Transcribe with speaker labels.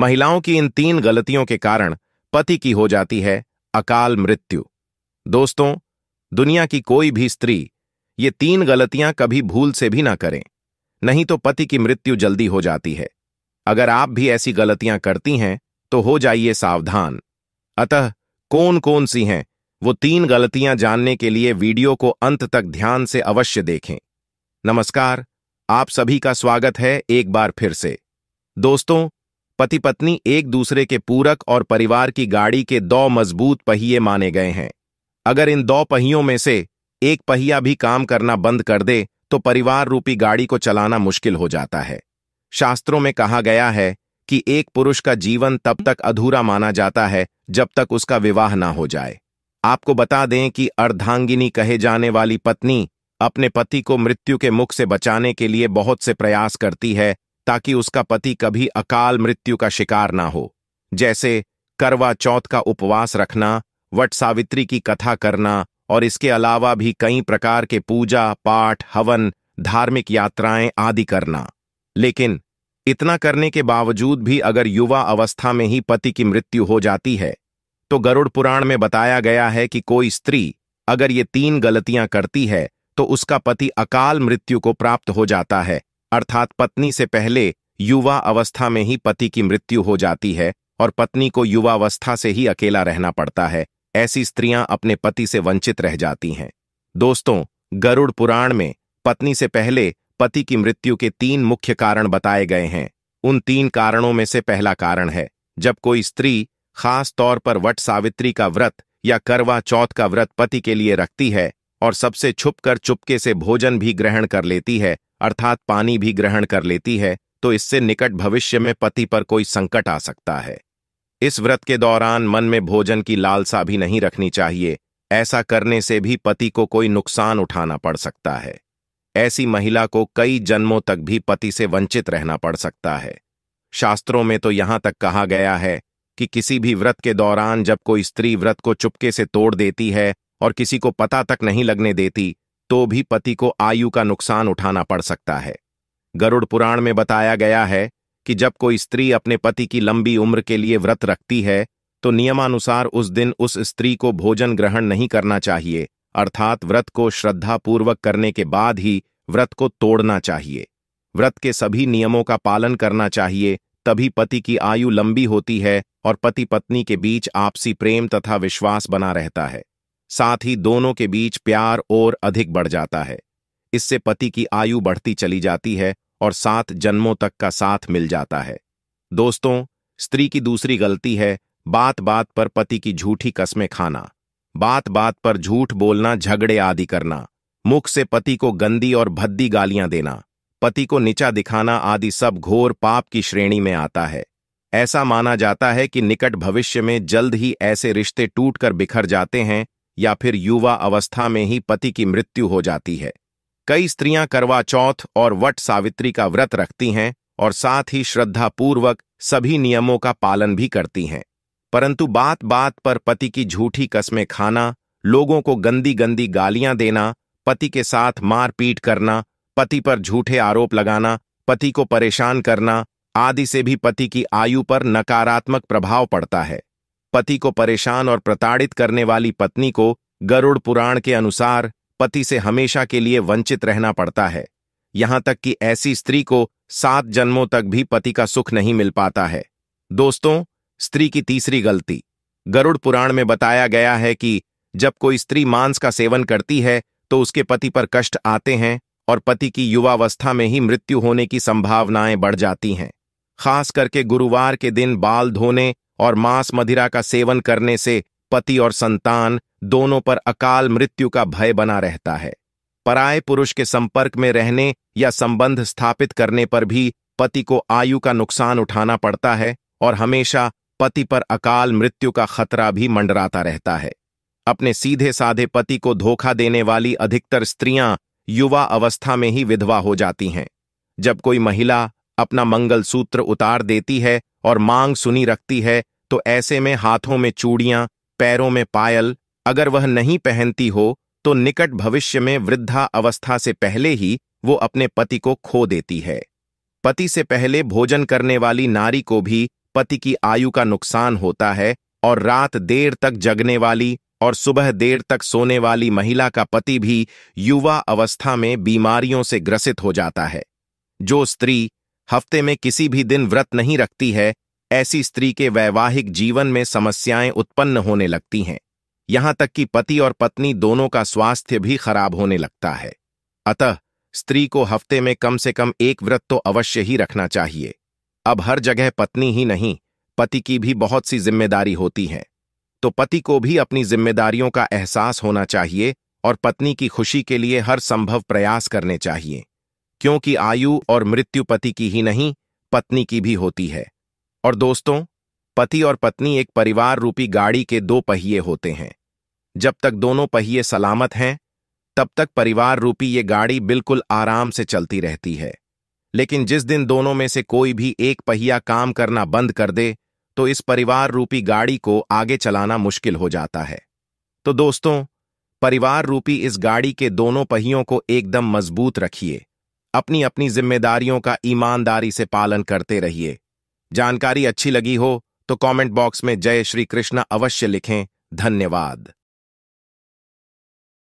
Speaker 1: महिलाओं की इन तीन गलतियों के कारण पति की हो जाती है अकाल मृत्यु दोस्तों दुनिया की कोई भी स्त्री ये तीन गलतियां कभी भूल से भी ना करें नहीं तो पति की मृत्यु जल्दी हो जाती है अगर आप भी ऐसी गलतियां करती हैं तो हो जाइए सावधान अतः कौन कौन सी हैं वो तीन गलतियां जानने के लिए वीडियो को अंत तक ध्यान से अवश्य देखें नमस्कार आप सभी का स्वागत है एक बार फिर से दोस्तों पति पत्नी एक दूसरे के पूरक और परिवार की गाड़ी के दो मजबूत पहिए माने गए हैं अगर इन दो पहियों में से एक पहिया भी काम करना बंद कर दे तो परिवार रूपी गाड़ी को चलाना मुश्किल हो जाता है शास्त्रों में कहा गया है कि एक पुरुष का जीवन तब तक अधूरा माना जाता है जब तक उसका विवाह ना हो जाए आपको बता दें कि अर्धांगिनी कहे जाने वाली पत्नी अपने पति को मृत्यु के मुख से बचाने के लिए बहुत से प्रयास करती है ताकि उसका पति कभी अकाल मृत्यु का शिकार ना हो जैसे करवा चौथ का उपवास रखना वट सावित्री की कथा करना और इसके अलावा भी कई प्रकार के पूजा पाठ हवन धार्मिक यात्राएं आदि करना लेकिन इतना करने के बावजूद भी अगर युवा अवस्था में ही पति की मृत्यु हो जाती है तो गरुड़ पुराण में बताया गया है कि कोई स्त्री अगर ये तीन गलतियां करती है तो उसका पति अकाल मृत्यु को प्राप्त हो जाता है अर्थात पत्नी से पहले युवा अवस्था में ही पति की मृत्यु हो जाती है और पत्नी को युवावस्था से ही अकेला रहना पड़ता है ऐसी स्त्रियां अपने पति से वंचित रह जाती हैं दोस्तों गरुड़ पुराण में पत्नी से पहले पति की मृत्यु के तीन मुख्य कारण बताए गए हैं उन तीन कारणों में से पहला कारण है जब कोई स्त्री खास तौर पर वट सावित्री का व्रत या करवा चौथ का व्रत पति के लिए रखती है और सबसे छुपकर चुपके से भोजन भी ग्रहण कर लेती है अर्थात पानी भी ग्रहण कर लेती है तो इससे निकट भविष्य में पति पर कोई संकट आ सकता है इस व्रत के दौरान मन में भोजन की लालसा भी नहीं रखनी चाहिए ऐसा करने से भी पति को कोई नुकसान उठाना पड़ सकता है ऐसी महिला को कई जन्मों तक भी पति से वंचित रहना पड़ सकता है शास्त्रों में तो यहां तक कहा गया है कि किसी भी व्रत के दौरान जब कोई स्त्री व्रत को चुपके से तोड़ देती है और किसी को पता तक नहीं लगने देती तो भी पति को आयु का नुकसान उठाना पड़ सकता है गरुड़ पुराण में बताया गया है कि जब कोई स्त्री अपने पति की लंबी उम्र के लिए व्रत रखती है तो नियमानुसार उस दिन उस स्त्री को भोजन ग्रहण नहीं करना चाहिए अर्थात व्रत को श्रद्धापूर्वक करने के बाद ही व्रत को तोड़ना चाहिए व्रत के सभी नियमों का पालन करना चाहिए तभी पति की आयु लंबी होती है और पति पत्नी के बीच आपसी प्रेम तथा विश्वास बना रहता है साथ ही दोनों के बीच प्यार और अधिक बढ़ जाता है इससे पति की आयु बढ़ती चली जाती है और सात जन्मों तक का साथ मिल जाता है दोस्तों स्त्री की दूसरी गलती है बात बात पर पति की झूठी कस्में खाना बात बात पर झूठ बोलना झगड़े आदि करना मुख से पति को गंदी और भद्दी गालियां देना पति को नीचा दिखाना आदि सब घोर पाप की श्रेणी में आता है ऐसा माना जाता है कि निकट भविष्य में जल्द ही ऐसे रिश्ते टूटकर बिखर जाते हैं या फिर युवा अवस्था में ही पति की मृत्यु हो जाती है कई स्त्रियां करवा चौथ और वट सावित्री का व्रत रखती हैं और साथ ही श्रद्धापूर्वक सभी नियमों का पालन भी करती हैं परंतु बात बात पर पति की झूठी कस्में खाना लोगों को गंदी गंदी गालियां देना पति के साथ मारपीट करना पति पर झूठे आरोप लगाना पति को परेशान करना आदि से भी पति की आयु पर नकारात्मक प्रभाव पड़ता है पति को परेशान और प्रताड़ित करने वाली पत्नी को गरुड़ पुराण के अनुसार पति से हमेशा के लिए वंचित रहना पड़ता है यहां तक कि ऐसी स्त्री को सात जन्मों तक भी पति का सुख नहीं मिल पाता है दोस्तों स्त्री की तीसरी गलती गरुड़ पुराण में बताया गया है कि जब कोई स्त्री मांस का सेवन करती है तो उसके पति पर कष्ट आते हैं और पति की युवावस्था में ही मृत्यु होने की संभावनाएं बढ़ जाती हैं खास करके गुरुवार के दिन बाल धोने और मांस मदिरा का सेवन करने से पति और संतान दोनों पर अकाल मृत्यु का भय बना रहता है पराय पुरुष के संपर्क में रहने या संबंध स्थापित करने पर भी पति को आयु का नुकसान उठाना पड़ता है और हमेशा पति पर अकाल मृत्यु का खतरा भी मंडराता रहता है अपने सीधे साधे पति को धोखा देने वाली अधिकतर स्त्रियां युवा अवस्था में ही विधवा हो जाती हैं जब कोई महिला अपना मंगलसूत्र उतार देती है और मांग सुनी रखती है तो ऐसे में हाथों में चूड़ियां पैरों में पायल अगर वह नहीं पहनती हो तो निकट भविष्य में वृद्धा अवस्था से पहले ही वो अपने पति को खो देती है पति से पहले भोजन करने वाली नारी को भी पति की आयु का नुकसान होता है और रात देर तक जगने वाली और सुबह देर तक सोने वाली महिला का पति भी युवा अवस्था में बीमारियों से ग्रसित हो जाता है जो स्त्री हफ्ते में किसी भी दिन व्रत नहीं रखती है ऐसी स्त्री के वैवाहिक जीवन में समस्याएं उत्पन्न होने लगती हैं यहां तक कि पति और पत्नी दोनों का स्वास्थ्य भी खराब होने लगता है अतः स्त्री को हफ्ते में कम से कम एक व्रत तो अवश्य ही रखना चाहिए अब हर जगह पत्नी ही नहीं पति की भी बहुत सी जिम्मेदारी होती है तो पति को भी अपनी जिम्मेदारियों का एहसास होना चाहिए और पत्नी की खुशी के लिए हर संभव प्रयास करने चाहिए क्योंकि आयु और मृत्यु पति की ही नहीं पत्नी की भी होती है और दोस्तों पति और पत्नी एक परिवार रूपी गाड़ी के दो पहिए होते हैं जब तक दोनों पहिए सलामत हैं तब तक परिवार रूपी ये गाड़ी बिल्कुल आराम से चलती रहती है लेकिन जिस दिन दोनों में से कोई भी एक पहिया काम करना बंद कर दे तो इस परिवार रूपी गाड़ी को आगे चलाना मुश्किल हो जाता है तो दोस्तों परिवार रूपी इस गाड़ी के दोनों पहियों को एकदम मजबूत रखिए अपनी अपनी जिम्मेदारियों का ईमानदारी से पालन करते रहिए जानकारी अच्छी लगी हो तो कमेंट बॉक्स में जय श्री कृष्ण अवश्य लिखें धन्यवाद